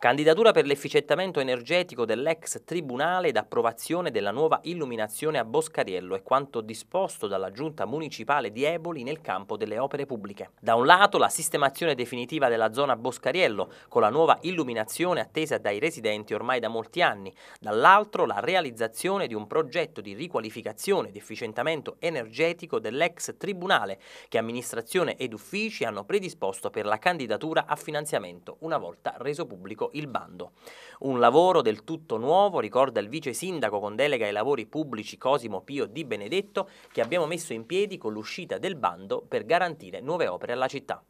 Candidatura per l'efficientamento energetico dell'ex tribunale d'approvazione della nuova illuminazione a Boscariello è quanto disposto dalla giunta municipale di Eboli nel campo delle opere pubbliche. Da un lato la sistemazione definitiva della zona Boscariello con la nuova illuminazione attesa dai residenti ormai da molti anni, dall'altro la realizzazione di un progetto di riqualificazione ed efficientamento energetico dell'ex tribunale che amministrazione ed uffici hanno predisposto per la candidatura a finanziamento una volta reso pubblico il bando. Un lavoro del tutto nuovo, ricorda il vice sindaco con delega ai lavori pubblici Cosimo Pio Di Benedetto, che abbiamo messo in piedi con l'uscita del bando per garantire nuove opere alla città.